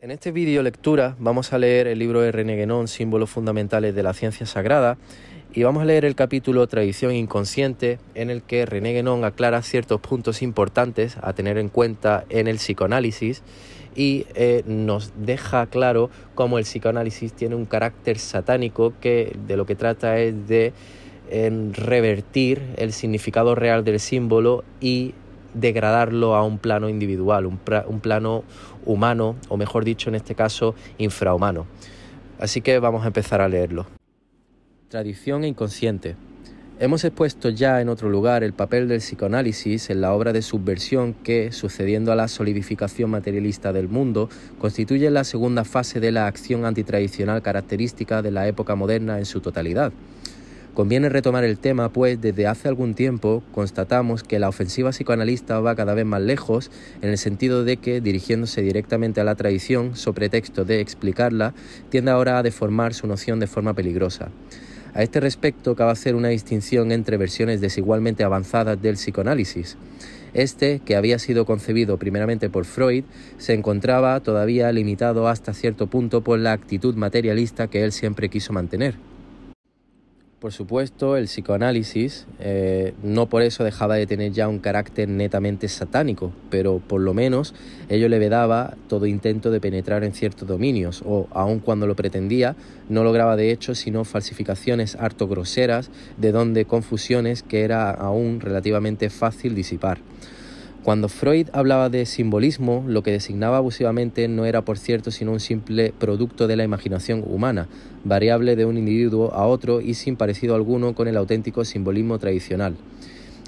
En este vídeo lectura vamos a leer el libro de René Guénon, Símbolos Fundamentales de la Ciencia Sagrada, y vamos a leer el capítulo Tradición Inconsciente, en el que René Guénon aclara ciertos puntos importantes a tener en cuenta en el psicoanálisis y eh, nos deja claro cómo el psicoanálisis tiene un carácter satánico que de lo que trata es de eh, revertir el significado real del símbolo y degradarlo a un plano individual, un plano humano, o mejor dicho en este caso, infrahumano. Así que vamos a empezar a leerlo. Tradición e inconsciente. Hemos expuesto ya en otro lugar el papel del psicoanálisis en la obra de subversión que, sucediendo a la solidificación materialista del mundo, constituye la segunda fase de la acción antitradicional característica de la época moderna en su totalidad. Conviene retomar el tema, pues desde hace algún tiempo constatamos que la ofensiva psicoanalista va cada vez más lejos en el sentido de que, dirigiéndose directamente a la tradición, so pretexto de explicarla, tiende ahora a deformar su noción de forma peligrosa. A este respecto, cabe hacer una distinción entre versiones desigualmente avanzadas del psicoanálisis. Este, que había sido concebido primeramente por Freud, se encontraba todavía limitado hasta cierto punto por la actitud materialista que él siempre quiso mantener. Por supuesto, el psicoanálisis eh, no por eso dejaba de tener ya un carácter netamente satánico, pero por lo menos ello le vedaba todo intento de penetrar en ciertos dominios, o aun cuando lo pretendía, no lograba de hecho sino falsificaciones harto groseras, de donde confusiones que era aún relativamente fácil disipar. Cuando Freud hablaba de simbolismo, lo que designaba abusivamente no era, por cierto, sino un simple producto de la imaginación humana, variable de un individuo a otro y sin parecido alguno con el auténtico simbolismo tradicional.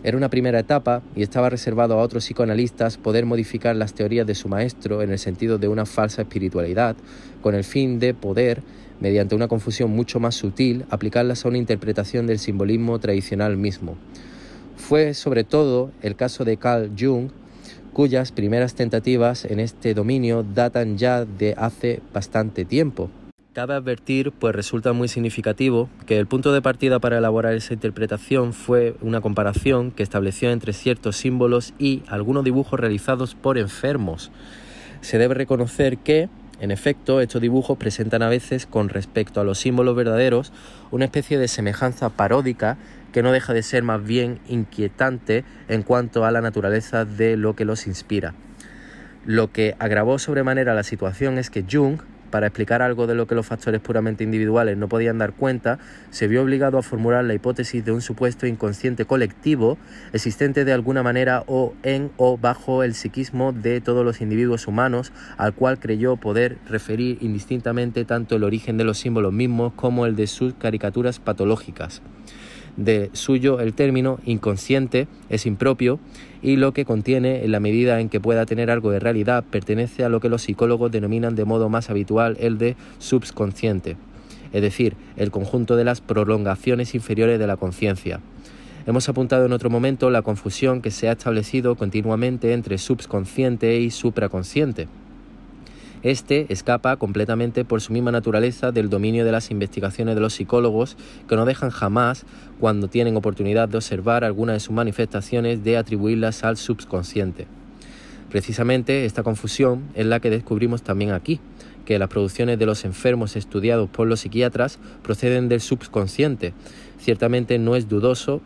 Era una primera etapa y estaba reservado a otros psicoanalistas poder modificar las teorías de su maestro en el sentido de una falsa espiritualidad, con el fin de poder, mediante una confusión mucho más sutil, aplicarlas a una interpretación del simbolismo tradicional mismo. Fue sobre todo el caso de Carl Jung, cuyas primeras tentativas en este dominio datan ya de hace bastante tiempo. Cabe advertir, pues resulta muy significativo, que el punto de partida para elaborar esa interpretación fue una comparación que estableció entre ciertos símbolos y algunos dibujos realizados por enfermos. Se debe reconocer que, en efecto, estos dibujos presentan a veces, con respecto a los símbolos verdaderos, una especie de semejanza paródica que no deja de ser más bien inquietante en cuanto a la naturaleza de lo que los inspira. Lo que agravó sobremanera la situación es que Jung, para explicar algo de lo que los factores puramente individuales no podían dar cuenta, se vio obligado a formular la hipótesis de un supuesto inconsciente colectivo existente de alguna manera o en o bajo el psiquismo de todos los individuos humanos, al cual creyó poder referir indistintamente tanto el origen de los símbolos mismos como el de sus caricaturas patológicas de suyo el término inconsciente es impropio y lo que contiene, en la medida en que pueda tener algo de realidad, pertenece a lo que los psicólogos denominan de modo más habitual el de subconsciente, es decir, el conjunto de las prolongaciones inferiores de la conciencia. Hemos apuntado en otro momento la confusión que se ha establecido continuamente entre subconsciente y supraconsciente. Este escapa completamente por su misma naturaleza del dominio de las investigaciones de los psicólogos que no dejan jamás, cuando tienen oportunidad de observar alguna de sus manifestaciones, de atribuirlas al subconsciente. Precisamente esta confusión es la que descubrimos también aquí, que las producciones de los enfermos estudiados por los psiquiatras proceden del subconsciente. Ciertamente no es dudoso,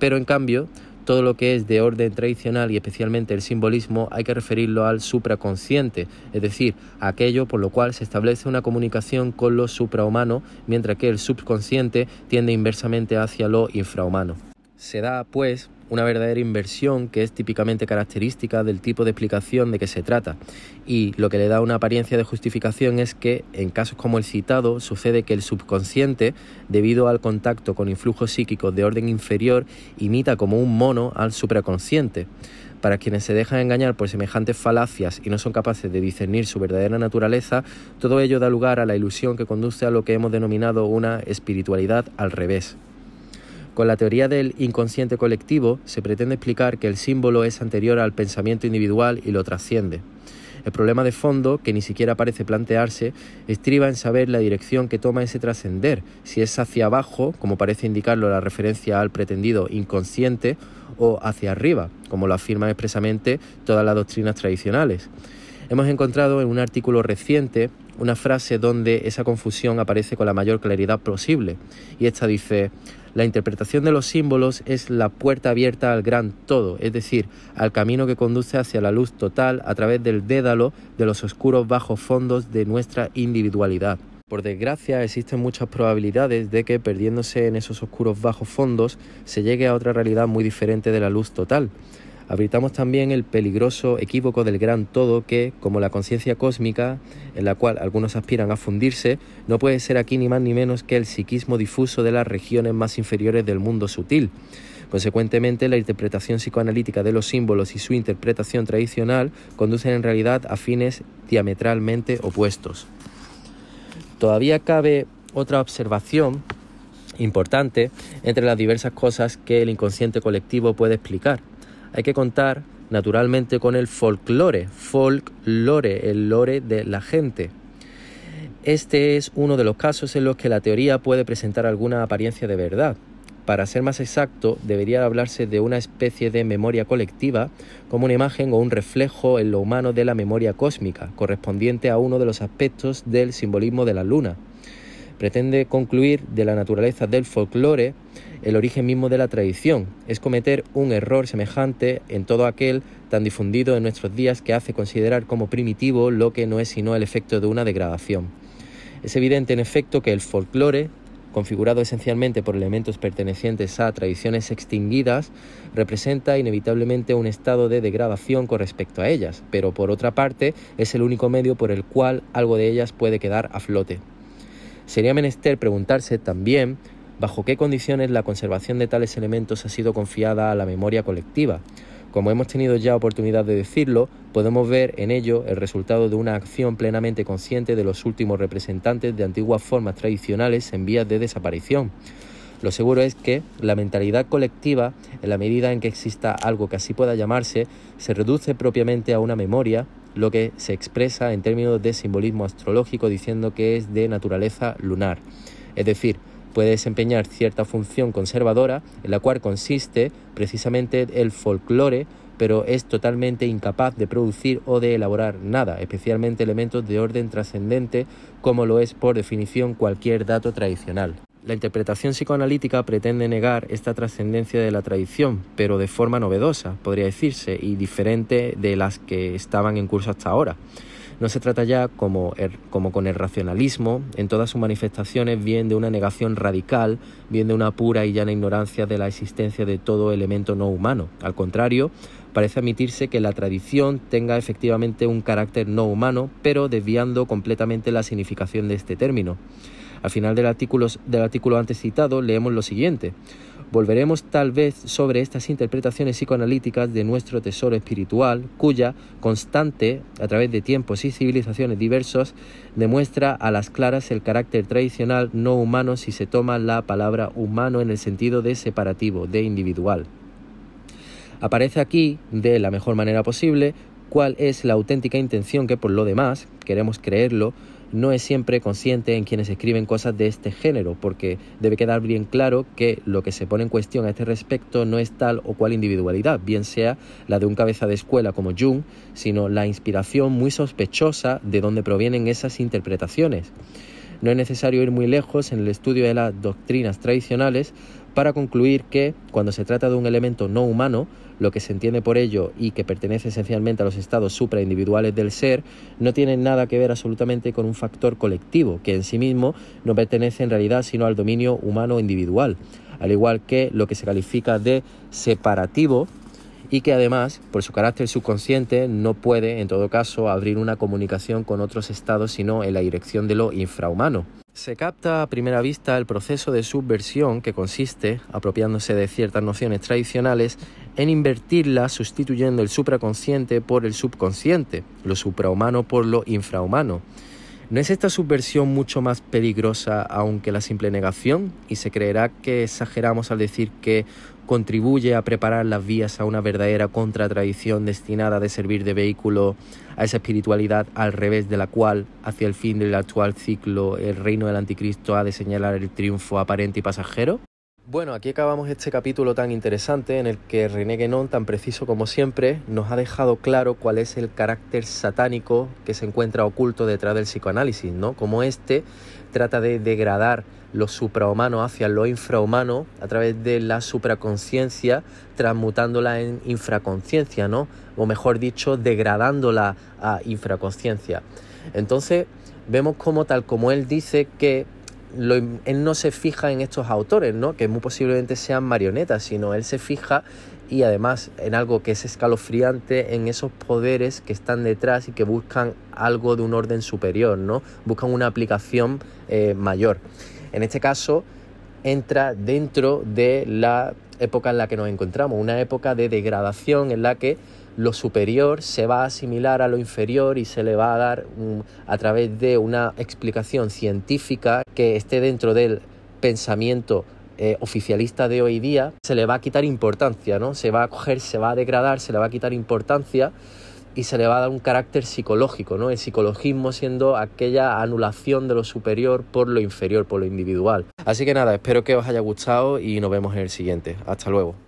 pero en cambio todo lo que es de orden tradicional y especialmente el simbolismo hay que referirlo al supraconsciente, es decir, aquello por lo cual se establece una comunicación con lo suprahumano, mientras que el subconsciente tiende inversamente hacia lo infrahumano. Se da, pues, una verdadera inversión que es típicamente característica del tipo de explicación de que se trata y lo que le da una apariencia de justificación es que en casos como el citado sucede que el subconsciente debido al contacto con influjos psíquicos de orden inferior imita como un mono al supraconsciente. Para quienes se dejan engañar por semejantes falacias y no son capaces de discernir su verdadera naturaleza, todo ello da lugar a la ilusión que conduce a lo que hemos denominado una espiritualidad al revés. Con la teoría del inconsciente colectivo se pretende explicar que el símbolo es anterior al pensamiento individual y lo trasciende. El problema de fondo, que ni siquiera parece plantearse, estriba en saber la dirección que toma ese trascender, si es hacia abajo, como parece indicarlo la referencia al pretendido inconsciente, o hacia arriba, como lo afirman expresamente todas las doctrinas tradicionales. Hemos encontrado en un artículo reciente una frase donde esa confusión aparece con la mayor claridad posible. Y esta dice, la interpretación de los símbolos es la puerta abierta al gran todo, es decir, al camino que conduce hacia la luz total a través del dédalo de los oscuros bajos fondos de nuestra individualidad. Por desgracia existen muchas probabilidades de que perdiéndose en esos oscuros bajos fondos se llegue a otra realidad muy diferente de la luz total. Habitamos también el peligroso equívoco del gran todo que, como la conciencia cósmica, en la cual algunos aspiran a fundirse, no puede ser aquí ni más ni menos que el psiquismo difuso de las regiones más inferiores del mundo sutil. Consecuentemente, la interpretación psicoanalítica de los símbolos y su interpretación tradicional conducen en realidad a fines diametralmente opuestos. Todavía cabe otra observación importante entre las diversas cosas que el inconsciente colectivo puede explicar hay que contar naturalmente con el folklore, folklore, el lore de la gente. Este es uno de los casos en los que la teoría puede presentar alguna apariencia de verdad. Para ser más exacto, debería hablarse de una especie de memoria colectiva, como una imagen o un reflejo en lo humano de la memoria cósmica, correspondiente a uno de los aspectos del simbolismo de la luna pretende concluir de la naturaleza del folclore el origen mismo de la tradición. Es cometer un error semejante en todo aquel tan difundido en nuestros días que hace considerar como primitivo lo que no es sino el efecto de una degradación. Es evidente, en efecto, que el folclore, configurado esencialmente por elementos pertenecientes a tradiciones extinguidas, representa inevitablemente un estado de degradación con respecto a ellas, pero por otra parte es el único medio por el cual algo de ellas puede quedar a flote. Sería menester preguntarse también bajo qué condiciones la conservación de tales elementos ha sido confiada a la memoria colectiva. Como hemos tenido ya oportunidad de decirlo, podemos ver en ello el resultado de una acción plenamente consciente de los últimos representantes de antiguas formas tradicionales en vías de desaparición. Lo seguro es que la mentalidad colectiva, en la medida en que exista algo que así pueda llamarse, se reduce propiamente a una memoria lo que se expresa en términos de simbolismo astrológico diciendo que es de naturaleza lunar. Es decir, puede desempeñar cierta función conservadora en la cual consiste precisamente el folclore, pero es totalmente incapaz de producir o de elaborar nada, especialmente elementos de orden trascendente como lo es por definición cualquier dato tradicional. La interpretación psicoanalítica pretende negar esta trascendencia de la tradición, pero de forma novedosa, podría decirse, y diferente de las que estaban en curso hasta ahora. No se trata ya, como, er, con el racionalismo, en todas sus manifestaciones, bien de una negación radical, bien de una pura y llana ignorancia de la existencia de todo elemento no humano. Al contrario, parece admitirse que la tradición tenga efectivamente un carácter no humano, pero desviando completamente la significación de este término. Al final del artículo, del artículo antes citado leemos lo siguiente. Volveremos tal vez sobre estas interpretaciones psicoanalíticas de nuestro tesoro espiritual, cuya constante, a través de tiempos y civilizaciones diversos, demuestra a las claras el carácter tradicional no humano si se toma la palabra humano en el sentido de separativo, de individual. Aparece aquí, de la mejor manera posible, cuál es la auténtica intención que por lo demás, queremos creerlo, no es siempre consciente en quienes escriben cosas de este género, porque debe quedar bien claro que lo que se pone en cuestión a este respecto no es tal o cual individualidad, bien sea la de un cabeza de escuela como Jung, sino la inspiración muy sospechosa de donde provienen esas interpretaciones. No es necesario ir muy lejos en el estudio de las doctrinas tradicionales para concluir que, cuando se trata de un elemento no humano, lo que se entiende por ello y que pertenece esencialmente a los estados supraindividuales del ser, no tienen nada que ver absolutamente con un factor colectivo, que en sí mismo no pertenece en realidad sino al dominio humano individual, al igual que lo que se califica de separativo y que además, por su carácter subconsciente, no puede, en todo caso, abrir una comunicación con otros estados sino en la dirección de lo infrahumano. Se capta a primera vista el proceso de subversión que consiste, apropiándose de ciertas nociones tradicionales, en invertirla sustituyendo el supraconsciente por el subconsciente, lo suprahumano por lo infrahumano. ¿No es esta subversión mucho más peligrosa aunque la simple negación? Y se creerá que exageramos al decir que contribuye a preparar las vías a una verdadera contratradición destinada a de servir de vehículo a esa espiritualidad al revés de la cual, hacia el fin del actual ciclo, el reino del anticristo ha de señalar el triunfo aparente y pasajero? Bueno, aquí acabamos este capítulo tan interesante en el que René Guénon, tan preciso como siempre, nos ha dejado claro cuál es el carácter satánico que se encuentra oculto detrás del psicoanálisis, ¿no? Como este trata de degradar lo suprahumano hacia lo infrahumano a través de la supraconciencia, transmutándola en infraconciencia, ¿no? O mejor dicho, degradándola a infraconciencia. Entonces, vemos cómo tal como él dice que él no se fija en estos autores, ¿no? que muy posiblemente sean marionetas, sino él se fija y además en algo que es escalofriante, en esos poderes que están detrás y que buscan algo de un orden superior, ¿no? buscan una aplicación eh, mayor. En este caso, entra dentro de la época en la que nos encontramos, una época de degradación en la que lo superior se va a asimilar a lo inferior y se le va a dar a través de una explicación científica que esté dentro del pensamiento eh, oficialista de hoy día, se le va a quitar importancia, ¿no? Se va a coger, se va a degradar, se le va a quitar importancia y se le va a dar un carácter psicológico, ¿no? El psicologismo siendo aquella anulación de lo superior por lo inferior, por lo individual. Así que nada, espero que os haya gustado y nos vemos en el siguiente. Hasta luego.